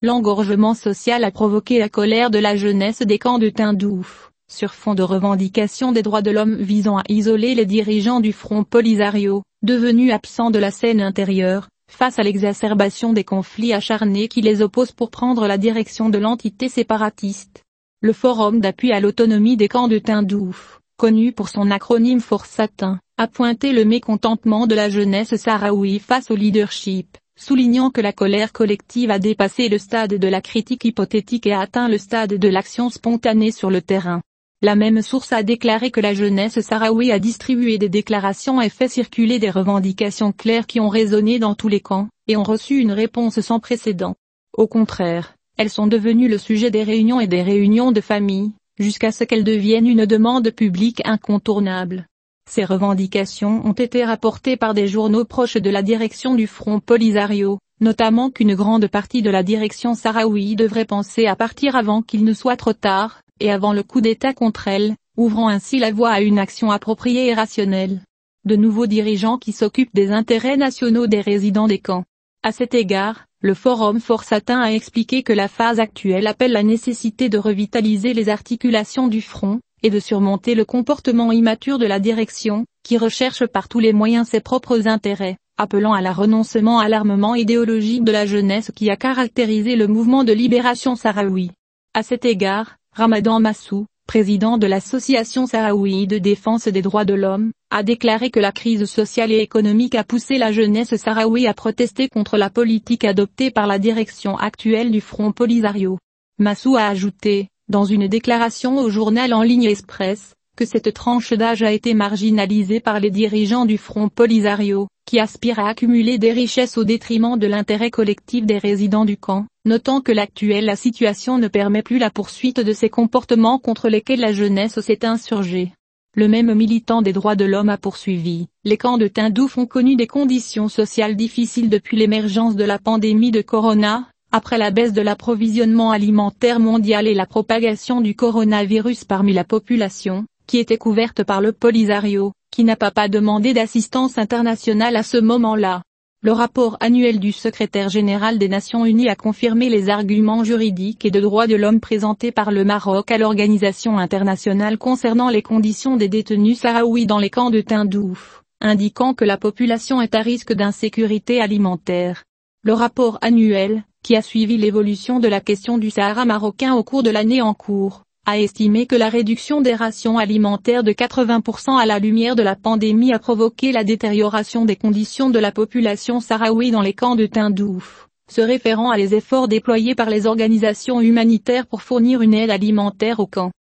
L'engorgement social a provoqué la colère de la jeunesse des camps de Tindouf, sur fond de revendications des droits de l'homme visant à isoler les dirigeants du Front Polisario, devenus absents de la scène intérieure, face à l'exacerbation des conflits acharnés qui les opposent pour prendre la direction de l'entité séparatiste. Le Forum d'appui à l'autonomie des camps de Tindouf, connu pour son acronyme Forsatin, a pointé le mécontentement de la jeunesse sahraoui face au leadership soulignant que la colère collective a dépassé le stade de la critique hypothétique et a atteint le stade de l'action spontanée sur le terrain. La même source a déclaré que la jeunesse saraoui a distribué des déclarations et fait circuler des revendications claires qui ont résonné dans tous les camps, et ont reçu une réponse sans précédent. Au contraire, elles sont devenues le sujet des réunions et des réunions de famille, jusqu'à ce qu'elles deviennent une demande publique incontournable. Ces revendications ont été rapportées par des journaux proches de la direction du Front Polisario, notamment qu'une grande partie de la direction sahraoui devrait penser à partir avant qu'il ne soit trop tard, et avant le coup d'État contre elle, ouvrant ainsi la voie à une action appropriée et rationnelle. De nouveaux dirigeants qui s'occupent des intérêts nationaux des résidents des camps. À cet égard, le Forum atteint a expliqué que la phase actuelle appelle la nécessité de revitaliser les articulations du front, et de surmonter le comportement immature de la direction, qui recherche par tous les moyens ses propres intérêts, appelant à la renoncement à l'armement idéologique de la jeunesse qui a caractérisé le mouvement de libération sahraoui. À cet égard, Ramadan Massou, président de l'association sahraoui de défense des droits de l'homme, a déclaré que la crise sociale et économique a poussé la jeunesse sahraoui à protester contre la politique adoptée par la direction actuelle du Front Polisario. Massou a ajouté, dans une déclaration au journal en ligne Express, que cette tranche d'âge a été marginalisée par les dirigeants du Front Polisario, qui aspirent à accumuler des richesses au détriment de l'intérêt collectif des résidents du camp, notant que l'actuelle situation ne permet plus la poursuite de ces comportements contre lesquels la jeunesse s'est insurgée. Le même militant des droits de l'homme a poursuivi, les camps de Tindouf ont connu des conditions sociales difficiles depuis l'émergence de la pandémie de Corona, après la baisse de l'approvisionnement alimentaire mondial et la propagation du coronavirus parmi la population, qui était couverte par le Polisario, qui n'a pas, pas demandé d'assistance internationale à ce moment-là. Le rapport annuel du secrétaire général des Nations Unies a confirmé les arguments juridiques et de droits de l'homme présentés par le Maroc à l'organisation internationale concernant les conditions des détenus sahraouis dans les camps de Tindouf, indiquant que la population est à risque d'insécurité alimentaire. Le rapport annuel, qui a suivi l'évolution de la question du Sahara marocain au cours de l'année en cours, a estimé que la réduction des rations alimentaires de 80% à la lumière de la pandémie a provoqué la détérioration des conditions de la population sahraoui dans les camps de Tindouf, se référant à les efforts déployés par les organisations humanitaires pour fournir une aide alimentaire aux camps.